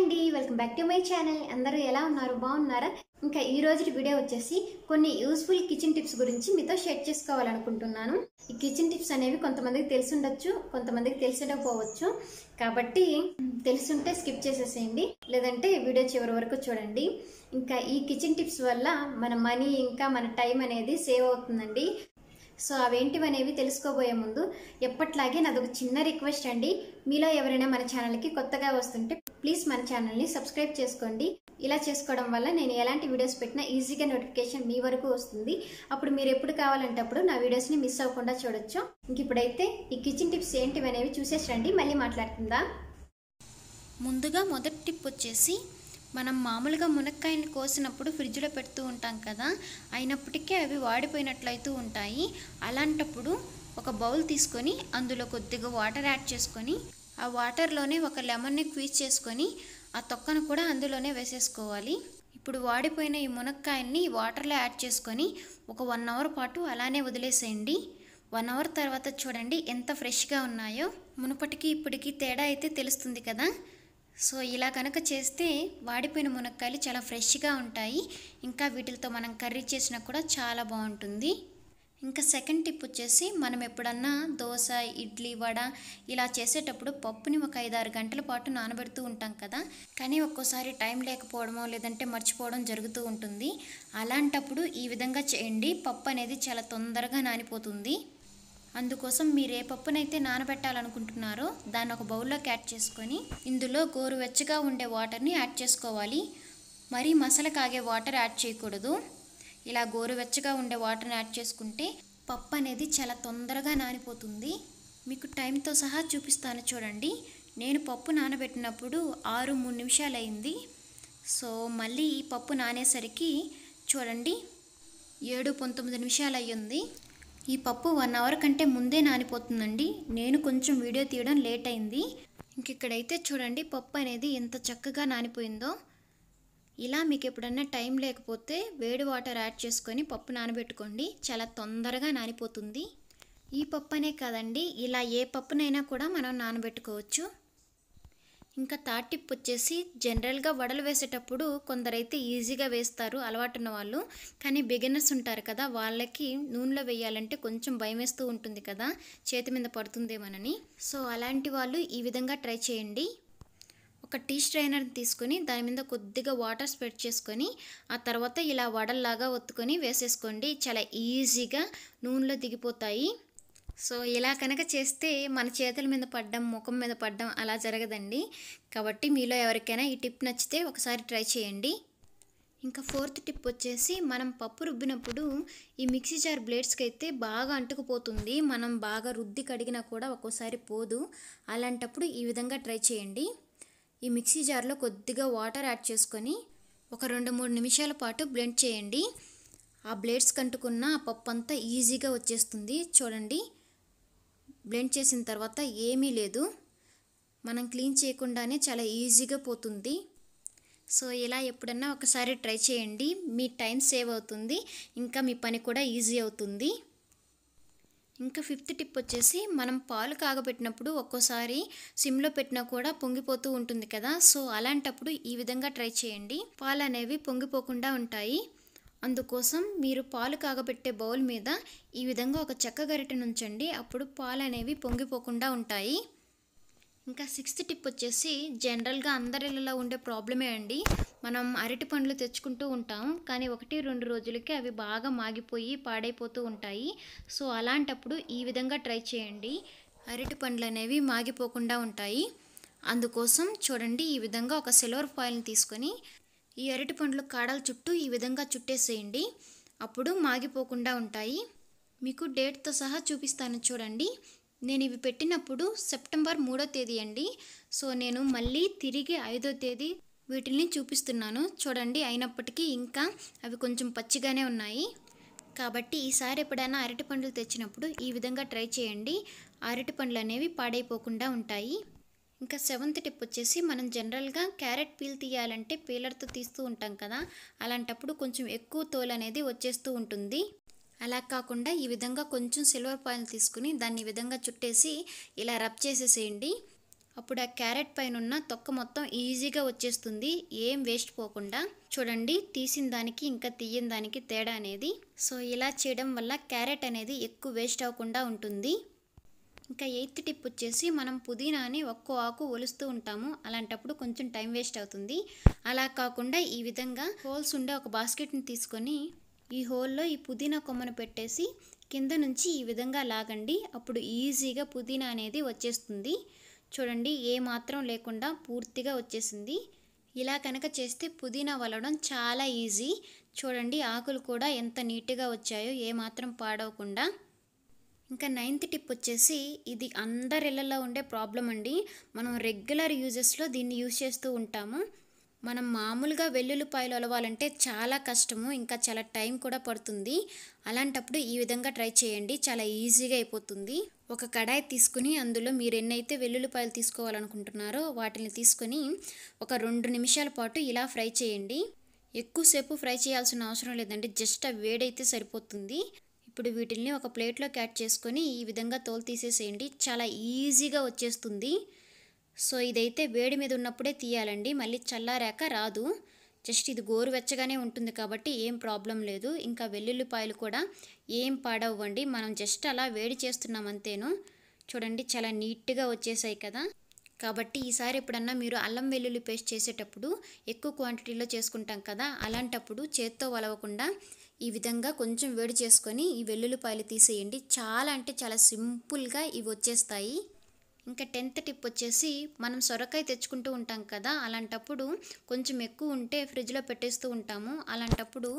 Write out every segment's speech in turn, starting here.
అండి welcome back to my channel అందరూ ఎలా ఉన్నారు బాగున్నారా ఇంకా ఈ రోజు వీడియో వచ్చేసి కొన్ని యూస్ఫుల్ కిచెన్ టిప్స్ గురించి మీతో షేర్ చేసుకోవాలనుకుంటున్నాను ఈ కిచెన్ టిప్స్ అనేవి కొంతమందికి తెలిసిండొచ్చు కొంతమందికి తెలిసిడకపోవచ్చు కాబట్టి తెలుసుంటే స్కిప్ చేసేసేయండి లేదంటే వీడియో చివరి వరకు చూడండి ఇంకా ఈ కిచెన్ టిప్స్ వల్ల మన మనీ ఇంకా మన టైం అనేది సేవ్ అవుతుందండి సో అవేంటివి అనేవి తెలుసుకోబోయే ముందు ఎప్పట్లాగే నాది ఒక చిన్న రిక్వెస్ట్ అండి మీలో ఎవరైనా మన ఛానల్కి కొత్తగా వస్తుంటే ప్లీజ్ మన ఛానల్ని సబ్స్క్రైబ్ చేసుకోండి ఇలా చేసుకోవడం వల్ల నేను ఎలాంటి వీడియోస్ పెట్టినా ఈజీగా నోటిఫికేషన్ మీ వరకు వస్తుంది అప్పుడు మీరు ఎప్పుడు కావాలంటే అప్పుడు నా వీడియోస్ని మిస్ అవ్వకుండా చూడొచ్చు ఇంక ఇప్పుడైతే ఈ కిచెన్ టిప్స్ ఏంటివి అనేవి చూసేసి రండి మళ్ళీ మాట్లాడుతుందా ముందుగా మొదటి టిప్ వచ్చేసి మనం మామూలుగా మునక్కాయని కోసినప్పుడు ఫ్రిడ్జ్లో పెడుతూ ఉంటాం కదా అయినప్పటికీ అవి వాడిపోయినట్లయితూ ఉంటాయి అలాంటప్పుడు ఒక బౌల్ తీసుకొని అందులో కొద్దిగా వాటర్ యాడ్ చేసుకొని ఆ వాటర్లోనే ఒక లెమన్ని క్వీజ్ చేసుకొని ఆ తొక్కను కూడా అందులోనే వేసేసుకోవాలి ఇప్పుడు వాడిపోయిన ఈ మునక్కాయల్ని వాటర్లో యాడ్ చేసుకొని ఒక వన్ అవర్ పాటు అలానే వదిలేసేయండి వన్ అవర్ తర్వాత చూడండి ఎంత ఫ్రెష్గా ఉన్నాయో మునుపటికి ఇప్పటికీ తేడా అయితే తెలుస్తుంది కదా సో ఇలా కనుక చేస్తే వాడిపోయిన మునక్కాయలు చాలా ఫ్రెష్గా ఉంటాయి ఇంకా వీటితో మనం కర్రీ చేసినా కూడా చాలా బాగుంటుంది ఇంకా సెకండ్ టిప్ వచ్చేసి మనం ఎప్పుడన్నా దోశ ఇడ్లీ వడ ఇలా చేసేటప్పుడు పప్పుని ఒక ఐదు ఆరు గంటల పాటు నానబెడుతూ ఉంటాం కదా కానీ ఒక్కోసారి టైం లేకపోవడమో లేదంటే మర్చిపోవడం జరుగుతూ ఉంటుంది అలాంటప్పుడు ఈ విధంగా చేయండి పప్పు అనేది చాలా తొందరగా నానిపోతుంది అందుకోసం మీరు ఏ పప్పునైతే నానబెట్టాలనుకుంటున్నారో దాన్ని ఒక బౌల్లోకి యాడ్ చేసుకొని ఇందులో గోరువెచ్చగా ఉండే వాటర్ని యాడ్ చేసుకోవాలి మరీ మసలు కాగే వాటర్ యాడ్ చేయకూడదు ఇలా గోరువెచ్చగా ఉండే వాటర్ని యాడ్ చేసుకుంటే పప్పు అనేది చాలా తొందరగా నానిపోతుంది మీకు టైంతో సహా చూపిస్తాను చూడండి నేను పప్పు నానబెట్టినప్పుడు ఆరు మూడు నిమిషాలు అయింది సో మళ్ళీ ఈ పప్పు నానేసరికి చూడండి ఏడు పంతొమ్మిది నిమిషాలు అయ్యింది ఈ పప్పు వన్ అవర్ కంటే ముందే నానిపోతుందండి నేను కొంచెం వీడియో తీయడం లేట్ అయింది ఇంక ఇక్కడైతే చూడండి పప్పు అనేది ఎంత చక్కగా నానిపోయిందో ఇలా మీకు ఎప్పుడన్నా టైం లేకపోతే వేడి వాటర్ యాడ్ చేసుకొని పప్పు నానబెట్టుకోండి చాలా తొందరగా నానిపోతుంది ఈ పప్పు అనే కాదండి ఇలా ఏ పప్పునైనా కూడా మనం నానబెట్టుకోవచ్చు ఇంకా తాటిప్ వచ్చేసి జనరల్గా వడలు వేసేటప్పుడు కొందరైతే ఈజీగా వేస్తారు అలవాటున్న వాళ్ళు కానీ బిగినర్స్ ఉంటారు కదా వాళ్ళకి నూనెలో వేయాలంటే కొంచెం భయం వేస్తూ ఉంటుంది కదా చేతి మీద పడుతుందేమోనని సో అలాంటి వాళ్ళు ఈ విధంగా ట్రై చేయండి ఒక టీ స్ట్రైనర్ తీసుకొని దాని మీద కొద్దిగా వాటర్ స్ప్రెడ్ చేసుకొని ఆ తర్వాత ఇలా వడల్లాగా ఒత్తుకొని వేసేసుకోండి చాలా ఈజీగా నూనెలో దిగిపోతాయి సో ఇలా కనుక చేస్తే మన చేతుల మీద పడ్డం ముఖం మీద పడ్డం అలా జరగదండి కాబట్టి మీలో ఎవరికైనా ఈ టిప్ నచ్చితే ఒకసారి ట్రై చేయండి ఇంకా ఫోర్త్ టిప్ వచ్చేసి మనం పప్పు రుబ్బినప్పుడు ఈ మిక్సీ జార్ బ్లేడ్స్కి అయితే బాగా అంటుకుపోతుంది మనం బాగా రుద్ది కడిగినా కూడా ఒక్కోసారి పోదు అలాంటప్పుడు ఈ విధంగా ట్రై చేయండి ఈ మిక్సీ జార్లో కొద్దిగా వాటర్ యాడ్ చేసుకొని ఒక రెండు మూడు నిమిషాల పాటు బ్లెండ్ చేయండి ఆ బ్లేడ్స్ కంటుకున్న ఆ పప్పు అంతా ఈజీగా వచ్చేస్తుంది చూడండి బ్లెండ్ చేసిన తర్వాత ఏమీ లేదు మనం క్లీన్ చేయకుండానే చాలా ఈజీగా పోతుంది సో ఇలా ఎప్పుడన్నా ఒకసారి ట్రై చేయండి మీ టైం సేవ్ అవుతుంది ఇంకా మీ పని కూడా ఈజీ అవుతుంది ఇంకా ఫిఫ్త్ టిప్ వచ్చేసి మనం పాలు కాగబెట్టినప్పుడు ఒక్కోసారి సిమ్లో పెట్టినా కూడా పొంగిపోతూ ఉంటుంది కదా సో అలాంటప్పుడు ఈ విధంగా ట్రై చేయండి పాలు అనేవి పొంగిపోకుండా ఉంటాయి అందుకోసం మీరు పాలు కాగబెట్టే బౌల్ మీద ఈ విధంగా ఒక చెక్క గరిటెను ఉంచండి అప్పుడు పాలు అనేవి పొంగిపోకుండా ఉంటాయి ఇంకా సిక్స్త్ టిప్ వచ్చేసి జనరల్గా అందరి ఇళ్ళలో ఉండే ప్రాబ్లమే అండి మనం అరటి పండ్లు తెచ్చుకుంటూ ఉంటాం కానీ ఒకటి రెండు రోజులకి అవి బాగా మాగిపోయి పాడైపోతూ ఉంటాయి సో అలాంటప్పుడు ఈ విధంగా ట్రై చేయండి అరటి పండ్లు అనేవి మాగిపోకుండా ఉంటాయి అందుకోసం చూడండి ఈ విధంగా ఒక సిల్వర్ ఫాయిల్ని తీసుకొని ఈ అరటి పండ్లు కాడల చుట్టూ ఈ విధంగా చుట్టేసేయండి అప్పుడు మాగిపోకుండా ఉంటాయి మీకు డేట్తో సహా చూపిస్తాను చూడండి నేను ఇవి పెట్టినప్పుడు సెప్టెంబర్ మూడో తేదీ అండి సో నేను మళ్ళీ తిరిగి ఐదో తేదీ వీటిని చూపిస్తున్నాను చూడండి అయినప్పటికీ ఇంకా అవి కొంచెం పచ్చిగానే ఉన్నాయి కాబట్టి ఈసారి ఎప్పుడైనా అరటి పండ్లు తెచ్చినప్పుడు ఈ విధంగా ట్రై చేయండి అరటి పండ్లు అనేవి పాడైపోకుండా ఉంటాయి ఇంకా సెవెంత్ టిప్ వచ్చేసి మనం జనరల్గా క్యారెట్ పీల్ తీయాలంటే పీలర్తో తీస్తూ ఉంటాం కదా అలాంటప్పుడు కొంచెం ఎక్కువ తోలు అనేది వచ్చేస్తూ ఉంటుంది అలా కాకుండా ఈ విధంగా కొంచెం సిల్వర్ పాయిల్ తీసుకుని దాన్ని ఈ విధంగా చుట్టేసి ఇలా రబ్ చేసేసేయండి అప్పుడు ఆ క్యారెట్ పైన ఉన్న తొక్క మొత్తం ఈజీగా వచ్చేస్తుంది ఏం వేస్ట్ పోకుండా చూడండి తీసిన దానికి ఇంకా తీయని దానికి తేడా అనేది సో ఇలా చేయడం వల్ల క్యారెట్ అనేది ఎక్కువ వేస్ట్ అవ్వకుండా ఉంటుంది ఇంకా ఎయిత్ టిప్ వచ్చేసి మనం పుదీనాని ఒక్కో ఆకు ఒలుస్తూ ఉంటాము అలాంటప్పుడు కొంచెం టైం వేస్ట్ అవుతుంది అలా కాకుండా ఈ విధంగా హోల్స్ ఉండే ఒక బాస్కెట్ని తీసుకొని ఈ హోల్లో ఈ పుదీనా కొమ్మను పెట్టేసి కింద నుంచి ఈ విధంగా లాగండి అప్పుడు ఈజీగా పుదీనా అనేది వచ్చేస్తుంది చూడండి ఏ మాత్రం లేకుండా పూర్తిగా వచ్చేసింది ఇలా కనుక చేస్తే పుదీనా వలడం చాలా ఈజీ చూడండి ఆకులు కూడా ఎంత నీట్గా వచ్చాయో ఏమాత్రం పాడవకుండా ఇంకా నైన్త్ టిప్ వచ్చేసి ఇది అందరిళ్ళలో ఉండే ప్రాబ్లం అండి మనం రెగ్యులర్ యూజెస్లో దీన్ని యూజ్ చేస్తూ ఉంటాము మనం మామూలుగా వెల్లుల్లిపాయలు అలవాలంటే చాలా కష్టము ఇంకా చాలా టైం కూడా పడుతుంది అలాంటప్పుడు ఈ విధంగా ట్రై చేయండి చాలా ఈజీగా అయిపోతుంది ఒక కడాయి తీసుకుని అందులో మీరు ఎన్నైతే వెల్లుల్లిపాయలు తీసుకోవాలనుకుంటున్నారో వాటిని తీసుకొని ఒక రెండు నిమిషాల పాటు ఇలా ఫ్రై చేయండి ఎక్కువసేపు ఫ్రై చేయాల్సిన అవసరం లేదండి జస్ట్ ఆ వేడైతే సరిపోతుంది ఇప్పుడు వీటిల్ని ఒక ప్లేట్లో క్యాట్ చేసుకొని ఈ విధంగా తోలు తీసేసేయండి చాలా ఈజీగా వచ్చేస్తుంది సో ఇదైతే వేడి మీద ఉన్నప్పుడే తీయాలండి మళ్ళీ చల్లారాక రాదు జస్ట్ ఇది గోరువెచ్చగానే ఉంటుంది కాబట్టి ఏం ప్రాబ్లం లేదు ఇంకా వెల్లుల్లిపాయలు కూడా ఏం పాడవ్వండి మనం జస్ట్ అలా వేడి చేస్తున్నాం అంతేను చూడండి చాలా నీట్గా వచ్చేసాయి కదా కాబట్టి ఈసారి ఎప్పుడన్నా మీరు అల్లం వెల్లుల్లి పేస్ట్ చేసేటప్పుడు ఎక్కువ క్వాంటిటీలో చేసుకుంటాం కదా అలాంటప్పుడు చేత్తో వలవకుండా ఈ విధంగా కొంచెం వేడి చేసుకొని ఈ వెల్లుల్లిపాయలు తీసేయండి చాలా అంటే చాలా సింపుల్గా ఇవి వచ్చేస్తాయి ఇంకా టెన్త్ టిప్ వచ్చేసి మనం సొరకాయ తెచ్చుకుంటూ ఉంటాం కదా అలాంటప్పుడు కొంచెం ఎక్కువ ఉంటే ఫ్రిడ్జ్లో పెట్టేస్తూ ఉంటాము అలాంటప్పుడు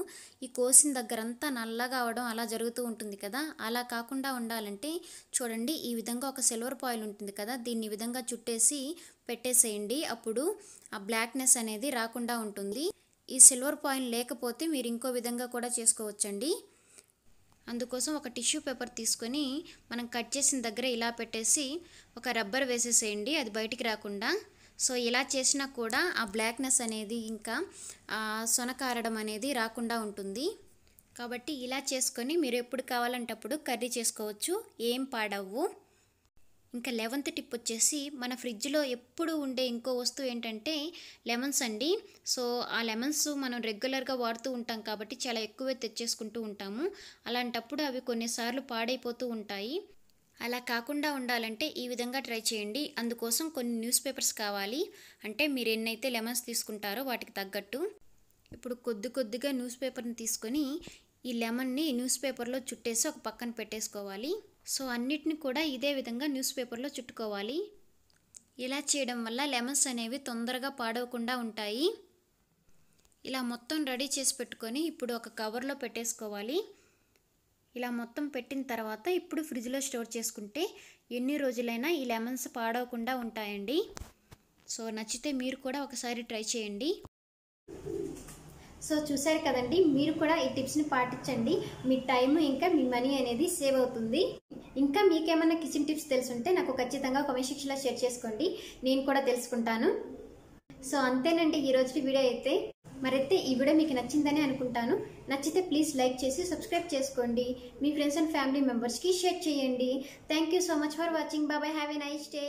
ఈ కోసిన దగ్గరంతా నల్లగా అవడం అలా జరుగుతూ ఉంటుంది కదా అలా కాకుండా ఉండాలంటే చూడండి ఈ విధంగా ఒక సిల్వర్ పాయిల్ ఉంటుంది కదా దీన్ని ఈ విధంగా చుట్టేసి పెట్టేసేయండి అప్పుడు ఆ బ్లాక్నెస్ అనేది రాకుండా ఉంటుంది ఈ సిల్వర్ పాయిల్ లేకపోతే మీరు ఇంకో విధంగా కూడా చేసుకోవచ్చండి అందుకోసం ఒక టిష్యూ పేపర్ తీసుకొని మనం కట్ చేసిన దగ్గర ఇలా పెట్టేసి ఒక రబ్బర్ వేసేసేయండి అది బయటికి రాకుండా సో ఇలా చేసినా కూడా ఆ బ్లాక్నెస్ అనేది ఇంకా సొనకారడం అనేది రాకుండా ఉంటుంది కాబట్టి ఇలా చేసుకొని మీరు ఎప్పుడు కావాలంటప్పుడు కర్రీ చేసుకోవచ్చు ఏం పాడవు ఇంకా లెవెన్త్ టిప్ వచ్చేసి మన ఫ్రిడ్జ్లో ఎప్పుడు ఉండే ఇంకో వస్తువు ఏంటంటే లెమన్స్ అండి సో ఆ లెమన్స్ మనం రెగ్యులర్గా వాడుతూ ఉంటాం కాబట్టి చాలా ఎక్కువే తెచ్చేసుకుంటూ ఉంటాము అలాంటప్పుడు అవి కొన్నిసార్లు పాడైపోతూ ఉంటాయి అలా కాకుండా ఉండాలంటే ఈ విధంగా ట్రై చేయండి అందుకోసం కొన్ని న్యూస్ పేపర్స్ కావాలి అంటే మీరు ఎన్నైతే లెమన్స్ తీసుకుంటారో వాటికి తగ్గట్టు ఇప్పుడు కొద్ది కొద్దిగా న్యూస్ పేపర్ని తీసుకొని ఈ లెమన్ని న్యూస్ పేపర్లో చుట్టేసి ఒక పక్కన పెట్టేసుకోవాలి సో అన్నిటిని కూడా ఇదే విధంగా న్యూస్ పేపర్లో చుట్టుకోవాలి ఇలా చేయడం వల్ల లెమన్స్ అనేవి తొందరగా పాడవకుండా ఉంటాయి ఇలా మొత్తం రెడీ చేసి పెట్టుకొని ఇప్పుడు ఒక కవర్లో పెట్టేసుకోవాలి ఇలా మొత్తం పెట్టిన తర్వాత ఇప్పుడు ఫ్రిడ్జ్లో స్టోర్ చేసుకుంటే ఎన్ని రోజులైనా ఈ లెమన్స్ పాడవకుండా ఉంటాయండి సో నచ్చితే మీరు కూడా ఒకసారి ట్రై చేయండి సో చూసారు కదండి మీరు కూడా ఈ టిప్స్ని పాటించండి మీ టైం ఇంకా మీ మనీ అనేది సేవ్ అవుతుంది ఇంకా మీకేమైనా కిచెన్ టిప్స్ తెలుసుంటే నాకు ఖచ్చితంగా కామెంట్ సెక్షన్లో షేర్ చేసుకోండి నేను కూడా తెలుసుకుంటాను సో అంతేనండి ఈరోజు వీడియో అయితే మరైతే ఈ వీడియో మీకు నచ్చిందని అనుకుంటాను నచ్చితే ప్లీజ్ లైక్ చేసి సబ్స్క్రైబ్ చేసుకోండి మీ ఫ్రెండ్స్ అండ్ ఫ్యామిలీ మెంబర్స్కి షేర్ చేయండి thank so much for watching బాబాయ్ హ్యావ్ ఎ నైస్ డే